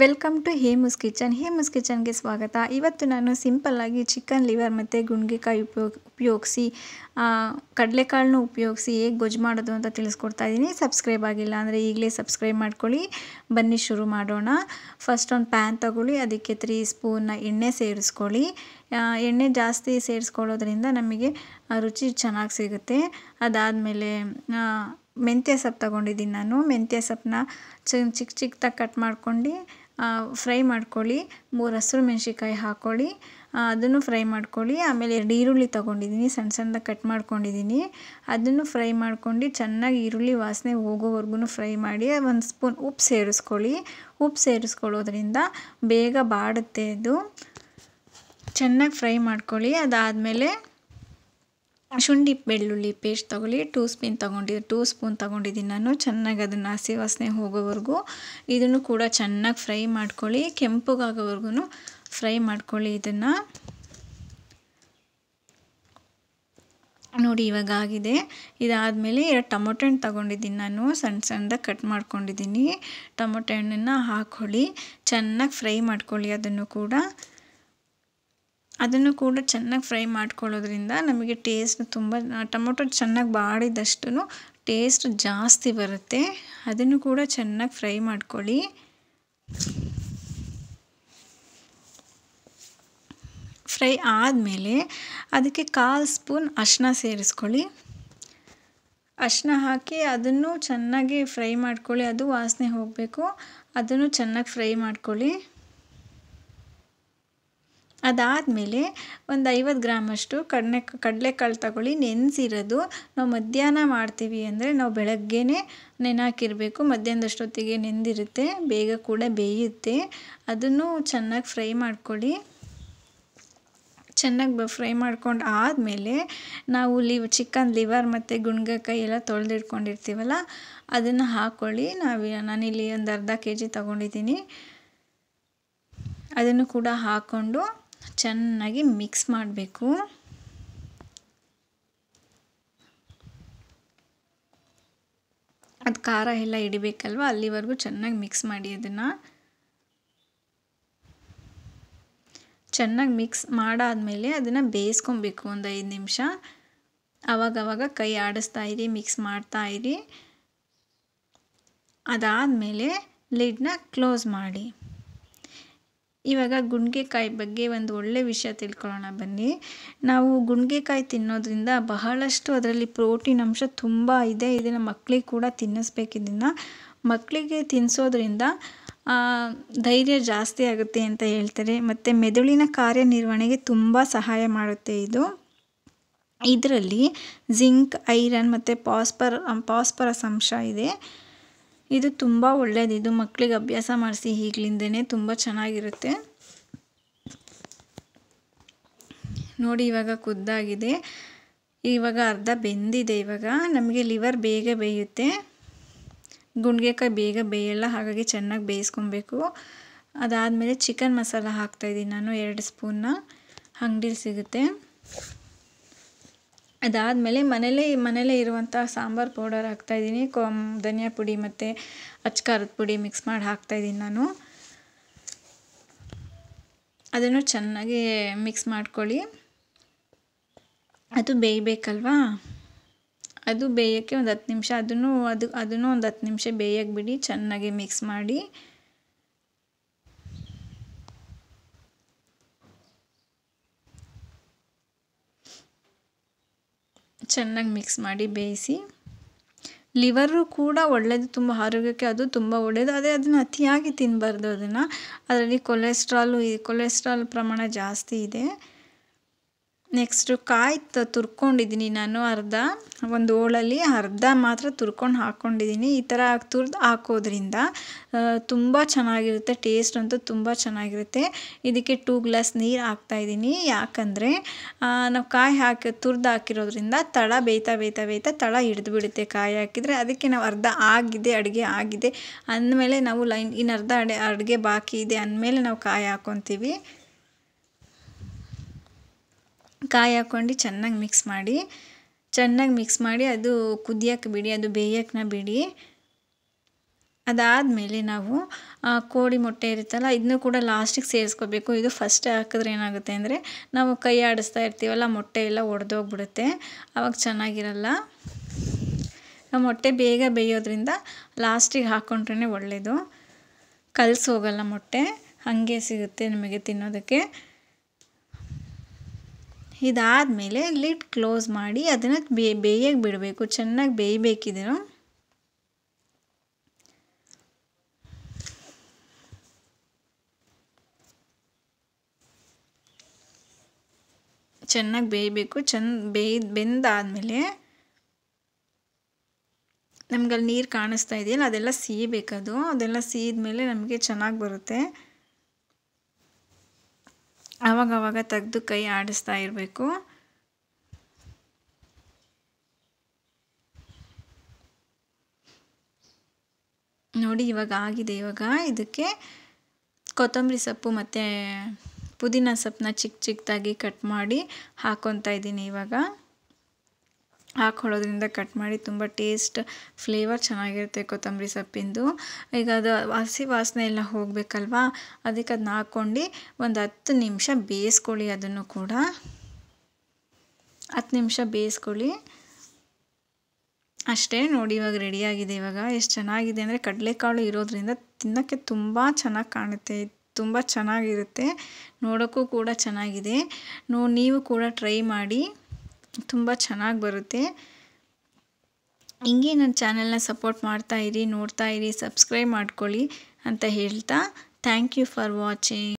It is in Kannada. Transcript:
welcome to Hemu's kitchen Hemu's ಕಿಚನ್ಗೆ ಸ್ವಾಗತ ಇವತ್ತು ನಾನು ಸಿಂಪಲ್ಲಾಗಿ ಚಿಕನ್ ಲಿವರ್ ಮತ್ತು ಗುಂಡಿಕಾಯಿ ಉಪಯೋಗ ಉಪಯೋಗಿಸಿ ಕಡಲೆಕಾಳನ್ನ ಉಪಯೋಗಿಸಿ ಹೇಗೆ ಗೊಜ್ಜು ಮಾಡೋದು ಅಂತ ತಿಳಿಸ್ಕೊಡ್ತಾ ಇದ್ದೀನಿ ಸಬ್ಸ್ಕ್ರೈಬ್ ಆಗಿಲ್ಲ ಅಂದರೆ ಈಗಲೇ ಸಬ್ಸ್ಕ್ರೈಬ್ ಮಾಡ್ಕೊಳ್ಳಿ ಬನ್ನಿ ಶುರು ಮಾಡೋಣ ಫಸ್ಟ್ ಒಂದು ಪ್ಯಾನ್ ತಗೊಳ್ಳಿ ಅದಕ್ಕೆ ತ್ರೀ ಸ್ಪೂನ್ನ ಎಣ್ಣೆ ಸೇರಿಸ್ಕೊಳ್ಳಿ ಎಣ್ಣೆ ಜಾಸ್ತಿ ಸೇರಿಸ್ಕೊಳ್ಳೋದ್ರಿಂದ ನಮಗೆ ರುಚಿ ಚೆನ್ನಾಗಿ ಸಿಗುತ್ತೆ ಅದಾದಮೇಲೆ ಮೆಂತ್ಯ ಸೊಪ್ಪು ತಗೊಂಡಿದ್ದೀನಿ ನಾನು ಮೆಂತ್ಯ ಸೊಪ್ಪನ್ನ ಚಿಕ್ಕ ಚಿಕ್ಕದಾಗಿ ಕಟ್ ಮಾಡ್ಕೊಂಡು ಫ್ರೈ ಮಾಡ್ಕೊಳ್ಳಿ ಮೂರು ಹಸಿರು ಮೆಣ್ಸಿಕಾಯಿ ಹಾಕ್ಕೊಳ್ಳಿ ಅದನ್ನು ಫ್ರೈ ಮಾಡ್ಕೊಳ್ಳಿ ಆಮೇಲೆ ಎರಡು ಈರುಳ್ಳಿ ತೊಗೊಂಡಿದ್ದೀನಿ ಸಣ್ಣ ಸಣ್ಣದಾಗಿ ಕಟ್ ಮಾಡ್ಕೊಂಡಿದ್ದೀನಿ ಅದನ್ನು ಫ್ರೈ ಮಾಡ್ಕೊಂಡು ಚೆನ್ನಾಗಿ ಈರುಳ್ಳಿ ವಾಸನೆ ಹೋಗೋವರೆಗೂ ಫ್ರೈ ಮಾಡಿ ಒಂದು ಸ್ಪೂನ್ ಉಪ್ಪು ಸೇರಿಸ್ಕೊಳ್ಳಿ ಉಪ್ಪು ಸೇರಿಸ್ಕೊಳ್ಳೋದ್ರಿಂದ ಬೇಗ ಬಾಡುತ್ತೆ ಅದು ಚೆನ್ನಾಗಿ ಫ್ರೈ ಮಾಡ್ಕೊಳ್ಳಿ ಅದಾದಮೇಲೆ ಶುಂಠಿ ಬೆಳ್ಳುಳ್ಳಿ ಪೇಸ್ಟ್ ತೊಗೊಳ್ಳಿ ಟೂ ಸ್ಪೂನ್ ತೊಗೊಂಡಿದ್ದೆ ಟೂ ಸ್ಪೂನ್ ತೊಗೊಂಡಿದ್ದೀನಿ ನಾನು ಚೆನ್ನಾಗಿ ಅದನ್ನು ಹಸಿ ವಾಸನೆ ಹೋಗೋವರೆಗೂ ಇದನ್ನು ಕೂಡ ಚೆನ್ನಾಗಿ ಫ್ರೈ ಮಾಡ್ಕೊಳ್ಳಿ ಕೆಂಪಗಾಗೋವರೆಗೂ ಫ್ರೈ ಮಾಡ್ಕೊಳ್ಳಿ ಇದನ್ನು ನೋಡಿ ಇವಾಗ ಆಗಿದೆ ಇದಾದಮೇಲೆ ಎರಡು ಟೊಮೊಟೊ ಹಣ್ಣು ತೊಗೊಂಡಿದ್ದೀನಿ ನಾನು ಸಣ್ಣ ಸಣ್ಣದಾಗಿ ಕಟ್ ಮಾಡ್ಕೊಂಡಿದ್ದೀನಿ ಟೊಮೊಟೊ ಹಣ್ಣನ್ನು ಹಾಕ್ಕೊಳ್ಳಿ ಚೆನ್ನಾಗಿ ಫ್ರೈ ಮಾಡ್ಕೊಳ್ಳಿ ಅದನ್ನು ಕೂಡ ಅದನ್ನು ಕೂಡ ಚೆನ್ನಾಗಿ ಫ್ರೈ ಮಾಡ್ಕೊಳ್ಳೋದ್ರಿಂದ ನಮಗೆ ಟೇಸ್ಟ್ ತುಂಬ ಟೊಮೊಟೊ ಚೆನ್ನಾಗಿ ಬಾಡಿದಷ್ಟು ಟೇಸ್ಟ್ ಜಾಸ್ತಿ ಬರುತ್ತೆ ಅದನ್ನು ಕೂಡ ಚೆನ್ನಾಗಿ ಫ್ರೈ ಮಾಡ್ಕೊಳ್ಳಿ ಫ್ರೈ ಆದಮೇಲೆ ಅದಕ್ಕೆ ಕಾಲು ಸ್ಪೂನ್ ಅರಿಶಿನ ಸೇರಿಸ್ಕೊಳ್ಳಿ ಅರಿಶಿನ ಹಾಕಿ ಅದನ್ನು ಚೆನ್ನಾಗಿ ಫ್ರೈ ಮಾಡ್ಕೊಳ್ಳಿ ಅದು ವಾಸನೆ ಹೋಗಬೇಕು ಅದನ್ನು ಚೆನ್ನಾಗಿ ಫ್ರೈ ಮಾಡ್ಕೊಳ್ಳಿ ಅದಾದಮೇಲೆ ಒಂದು ಐವತ್ತು ಗ್ರಾಮಷ್ಟು ಕಡಲೆ ಕಡಲೆಕಾಳು ತಗೊಳ್ಳಿ ನೆನೆಸಿರೋದು ನಾವು ಮಧ್ಯಾಹ್ನ ಮಾಡ್ತೀವಿ ಅಂದರೆ ನಾವು ಬೆಳಗ್ಗೆಯೇ ನೆನಾಕಿರಬೇಕು ಮಧ್ಯಾಹ್ನದಷ್ಟೊತ್ತಿಗೆ ನೆಂದಿರುತ್ತೆ ಬೇಗ ಕೂಡ ಬೇಯುತ್ತೆ ಅದನ್ನು ಚೆನ್ನಾಗಿ ಫ್ರೈ ಮಾಡ್ಕೊಳ್ಳಿ ಚೆನ್ನಾಗಿ ಫ್ರೈ ಮಾಡ್ಕೊಂಡು ಆದಮೇಲೆ ನಾವು ಲಿವ್ ಚಿಕನ್ ಲಿವರ್ ಮತ್ತು ಗುಣ್ಗಕಾಯಿ ಎಲ್ಲ ತೊಳೆದಿಟ್ಕೊಂಡಿರ್ತೀವಲ್ಲ ಅದನ್ನು ಹಾಕ್ಕೊಳ್ಳಿ ನಾವು ನಾನಿಲ್ಲಿ ಒಂದು ಅರ್ಧ ಕೆ ಜಿ ತೊಗೊಂಡಿದ್ದೀನಿ ಅದನ್ನು ಕೂಡ ಹಾಕ್ಕೊಂಡು ಚೆನ್ನಾಗಿ ಮಿಕ್ಸ್ ಮಾಡಬೇಕು ಅದು ಖಾರ ಎಲ್ಲ ಹಿಡಿಬೇಕಲ್ವ ಅಲ್ಲಿವರೆಗೂ ಚೆನ್ನಾಗಿ ಮಿಕ್ಸ್ ಮಾಡಿ ಅದನ್ನು ಚೆನ್ನಾಗಿ ಮಿಕ್ಸ್ ಮಾಡಾದಮೇಲೆ ಅದನ್ನು ಬೇಯಿಸ್ಕೊಬೇಕು ಒಂದು ಐದು ನಿಮಿಷ ಆವಾಗವಾಗ ಕೈ ಆಡಿಸ್ತಾ ಇರಿ ಮಿಕ್ಸ್ ಮಾಡ್ತಾ ಇರಿ ಅದಾದಮೇಲೆ ಲಿಡ್ನ ಕ್ಲೋಸ್ ಮಾಡಿ ಇವಾಗ ಗುಣ್ಗೆಕಾಯಿ ಬಗ್ಗೆ ಒಂದು ಒಳ್ಳೆಯ ವಿಷಯ ತಿಳ್ಕೊಳ್ಳೋಣ ಬನ್ನಿ ನಾವು ಗುಣ್ಗೆಕಾಯಿ ತಿನ್ನೋದ್ರಿಂದ ಬಹಳಷ್ಟು ಅದರಲ್ಲಿ ಪ್ರೋಟೀನ್ ಅಂಶ ತುಂಬ ಇದೆ ಇದನ್ನು ಮಕ್ಕಳಿಗೆ ಕೂಡ ತಿನ್ನಿಸ್ಬೇಕಿದ್ದನ್ನು ಮಕ್ಕಳಿಗೆ ತಿನ್ನಿಸೋದ್ರಿಂದ ಧೈರ್ಯ ಜಾಸ್ತಿ ಆಗುತ್ತೆ ಅಂತ ಹೇಳ್ತಾರೆ ಮತ್ತು ಮೆದುಳಿನ ಕಾರ್ಯನಿರ್ವಹಣೆಗೆ ತುಂಬ ಸಹಾಯ ಮಾಡುತ್ತೆ ಇದು ಇದರಲ್ಲಿ ಜಿಂಕ್ ಐರನ್ ಮತ್ತು ಪಾಸ್ಪರ್ ಪಾಸ್ಪರಸ್ ಅಂಶ ಇದೆ ಇದು ತುಂಬ ಇದು ಮಕ್ಕಳಿಗೆ ಅಭ್ಯಾಸ ಮಾಡಿಸಿ ಈಗಲಿಂದನೇ ತುಂಬ ಚೆನ್ನಾಗಿರುತ್ತೆ ನೋಡಿ ಇವಾಗ ಕುದ್ದಾಗಿದೆ ಇವಾಗ ಅರ್ಧ ಬೆಂದಿದೆ ಇವಾಗ ನಮಗೆ ಲಿವರ್ ಬೇಗ ಬೇಯುತ್ತೆ ಗುಂಡ್ಗೆಕಾಯಿ ಬೇಗ ಬೇಯಲ್ಲ ಹಾಗಾಗಿ ಚೆನ್ನಾಗಿ ಬೇಯಿಸ್ಕೊಬೇಕು ಅದಾದಮೇಲೆ ಚಿಕನ್ ಮಸಾಲ ಹಾಕ್ತಾಯಿದ್ದೀನಿ ನಾನು ಎರಡು ಸ್ಪೂನ್ನ ಅಂಗಡೀಲಿ ಸಿಗುತ್ತೆ ಅದಾದಮೇಲೆ ಮನೆಯಲ್ಲೇ ಮನೆಯಲ್ಲೇ ಇರುವಂಥ ಸಾಂಬಾರು ಪೌಡರ್ ಹಾಕ್ತಾಯಿದ್ದೀನಿ ಕೊಮ್ ಧನಿಯಾ ಪುಡಿ ಮತ್ತು ಅಚ್ಚಕಾರದ ಖಾರದ ಪುಡಿ ಮಿಕ್ಸ್ ಮಾಡಿ ಹಾಕ್ತಾಯಿದ್ದೀನಿ ನಾನು ಅದನ್ನು ಚೆನ್ನಾಗಿ ಮಿಕ್ಸ್ ಮಾಡ್ಕೊಳ್ಳಿ ಅದು ಬೇಯಬೇಕಲ್ವಾ ಅದು ಬೇಯೋಕ್ಕೆ ಒಂದು ಹತ್ತು ನಿಮಿಷ ಅದನ್ನು ಅದು ಅದನ್ನು ಒಂದು ಹತ್ತು ನಿಮಿಷ ಬೇಯಕ್ಕೆ ಬಿಡಿ ಚೆನ್ನಾಗಿ ಮಿಕ್ಸ್ ಮಾಡಿ ಚೆನ್ನಾಗಿ ಮಿಕ್ಸ್ ಮಾಡಿ ಬೇಯಿಸಿ ಲಿವರು ಕೂಡ ಒಳ್ಳೆಯದು ತುಂಬ ಆರೋಗ್ಯಕ್ಕೆ ಅದು ತುಂಬ ಒಳ್ಳೆಯದು ಅದೇ ಅದನ್ನು ಅತಿಯಾಗಿ ತಿನ್ನಬಾರ್ದು ಅದನ್ನು ಅದರಲ್ಲಿ ಕೊಲೆಸ್ಟ್ರಾಲು ಈ ಕೊಲೆಸ್ಟ್ರಾಲ್ ಪ್ರಮಾಣ ಜಾಸ್ತಿ ಇದೆ ನೆಕ್ಸ್ಟು ಕಾಯಿ ತ ತುರ್ಕೊಂಡಿದ್ದೀನಿ ನಾನು ಅರ್ಧ ಒಂದು ಹೋಳಲ್ಲಿ ಅರ್ಧ ಮಾತ್ರ ತುರ್ಕೊಂಡು ಹಾಕ್ಕೊಂಡಿದ್ದೀನಿ ಈ ಥರ ತುರ್ದು ಹಾಕೋದ್ರಿಂದ ತುಂಬ ಚೆನ್ನಾಗಿರುತ್ತೆ ಟೇಸ್ಟ್ ಅಂತೂ ತುಂಬ ಚೆನ್ನಾಗಿರುತ್ತೆ ಇದಕ್ಕೆ ಟೂ ಗ್ಲಾಸ್ ನೀರು ಹಾಕ್ತಾಯಿದ್ದೀನಿ ಯಾಕಂದರೆ ನಾವು ಕಾಯಿ ಹಾಕಿ ತುರ್ದು ಹಾಕಿರೋದ್ರಿಂದ ತಳ ಬೇಯ್ತಾ ಬೇಯ್ತಾ ಬೇಯ್ತಾ ತಳ ಬಿಡುತ್ತೆ ಕಾಯಿ ಹಾಕಿದರೆ ಅದಕ್ಕೆ ನಾವು ಅರ್ಧ ಆಗಿದೆ ಅಡುಗೆ ಆಗಿದೆ ಅಂದಮೇಲೆ ನಾವು ಲೈನ್ ಇನ್ನು ಅರ್ಧ ಅಡೆ ಅಡುಗೆ ಬಾಕಿ ಇದೆ ಅಂದಮೇಲೆ ನಾವು ಕಾಯಿ ಹಾಕ್ಕೊತೀವಿ ಕಾಯಿ ಹಾಕ್ಕೊಂಡು ಚೆನ್ನಾಗಿ ಮಿಕ್ಸ್ ಮಾಡಿ ಚೆನ್ನಾಗಿ ಮಿಕ್ಸ್ ಮಾಡಿ ಅದು ಕುದಿಯೋಕ್ಕೆ ಬಿಡಿ ಅದು ಬೇಯೋಕ್ಕೆ ಬಿಡಿ ಅದಾದಮೇಲೆ ನಾವು ಕೋಳಿ ಮೊಟ್ಟೆ ಇರುತ್ತಲ್ಲ ಇದನ್ನು ಕೂಡ ಲಾಸ್ಟಿಗೆ ಸೇರಿಸ್ಕೋಬೇಕು ಇದು ಫಸ್ಟ್ ಹಾಕಿದ್ರೆ ಏನಾಗುತ್ತೆ ಅಂದರೆ ನಾವು ಕೈ ಆಡಿಸ್ತಾ ಇರ್ತೀವಲ್ಲ ಮೊಟ್ಟೆ ಎಲ್ಲ ಒಡೆದೋಗ್ಬಿಡುತ್ತೆ ಆವಾಗ ಚೆನ್ನಾಗಿರಲ್ಲ ನಾವು ಮೊಟ್ಟೆ ಬೇಗ ಬೇಯೋದ್ರಿಂದ ಲಾಸ್ಟಿಗೆ ಹಾಕ್ಕೊಂಡ್ರೇ ಒಳ್ಳೆಯದು ಕಲಸೋಗಲ್ಲ ಮೊಟ್ಟೆ ಹಾಗೆ ಸಿಗುತ್ತೆ ನಮಗೆ ತಿನ್ನೋದಕ್ಕೆ ಇದಾದಮೇಲೆ ಲಿಡ್ ಕ್ಲೋಸ್ ಮಾಡಿ ಅದನ್ನು ಬೇ ಬೇಯಕ್ಕೆ ಬಿಡಬೇಕು ಚೆನ್ನಾಗಿ ಬೇಯ್ಬೇಕಿದ್ರು ಚೆನ್ನಾಗಿ ಬೇಯಬೇಕು ಚೆಂದ ಬೇಯ್ ಬೆಂದಾದಮೇಲೆ ನಮ್ಗೆ ಅಲ್ಲಿ ನೀರು ಕಾಣಿಸ್ತಾ ಇದೆಯಲ್ಲ ಅದೆಲ್ಲ ಸೀಯಬೇಕದು ಅದೆಲ್ಲ ಸೀದ ಮೇಲೆ ನಮಗೆ ಚೆನ್ನಾಗಿ ಬರುತ್ತೆ ಆವಾಗವಾಗ ತೆಗೆದು ಕೈ ಆಡಿಸ್ತಾ ಇರಬೇಕು ನೋಡಿ ಇವಾಗ ಆಗಿದೆ ಇವಾಗ ಇದಕ್ಕೆ ಕೊತ್ತಂಬರಿ ಸೊಪ್ಪು ಮತ್ತು ಪುದೀನ ಸೊಪ್ಪನ್ನ ಚಿಕ್ಕ ಚಿಕ್ಕದಾಗಿ ಕಟ್ ಮಾಡಿ ಹಾಕ್ಕೊತಾ ಇದ್ದೀನಿ ಇವಾಗ ಹಾಕೊಳ್ಳೋದ್ರಿಂದ ಕಟ್ ಮಾಡಿ ತುಂಬ ಟೇಸ್ಟ್ ಫ್ಲೇವರ್ ಚೆನ್ನಾಗಿರುತ್ತೆ ಕೊತ್ತಂಬರಿ ಸೊಪ್ಪಿಂದು ಈಗ ಅದು ಹಸಿ ವಾಸನೆ ಎಲ್ಲ ಹೋಗಬೇಕಲ್ವಾ ಅದಕ್ಕೆ ಅದನ್ನ ಹಾಕ್ಕೊಂಡು ಒಂದು ಹತ್ತು ನಿಮಿಷ ಬೇಯಿಸ್ಕೊಳ್ಳಿ ಅದನ್ನು ಕೂಡ ಹತ್ತು ನಿಮಿಷ ಬೇಯಿಸ್ಕೊಳ್ಳಿ ಅಷ್ಟೇ ನೋಡಿ ಇವಾಗ ರೆಡಿಯಾಗಿದೆ ಇವಾಗ ಎಷ್ಟು ಚೆನ್ನಾಗಿದೆ ಅಂದರೆ ಕಡಲೆಕಾಳು ಇರೋದ್ರಿಂದ ತಿನ್ನೋಕ್ಕೆ ತುಂಬ ಚೆನ್ನಾಗಿ ಕಾಣುತ್ತೆ ತುಂಬ ಚೆನ್ನಾಗಿರುತ್ತೆ ನೋಡೋಕ್ಕೂ ಕೂಡ ಚೆನ್ನಾಗಿದೆ ನೋ ನೀವು ಕೂಡ ಟ್ರೈ ಮಾಡಿ ತುಂಬ ಚೆನ್ನಾಗಿ ಬರುತ್ತೆ ಹಿಂಗೆ ನನ್ನ ಚಾನೆಲ್ನ ಸಪೋರ್ಟ್ ಮಾಡ್ತಾಯಿರಿ ಇರಿ ನೋಡ್ತಾ ಇರಿ ಸಬ್ಸ್ಕ್ರೈಬ್ ಮಾಡ್ಕೊಳ್ಳಿ ಅಂತ ಹೇಳ್ತಾ ಥ್ಯಾಂಕ್ ಯು ಫಾರ್ ವಾಚಿಂಗ್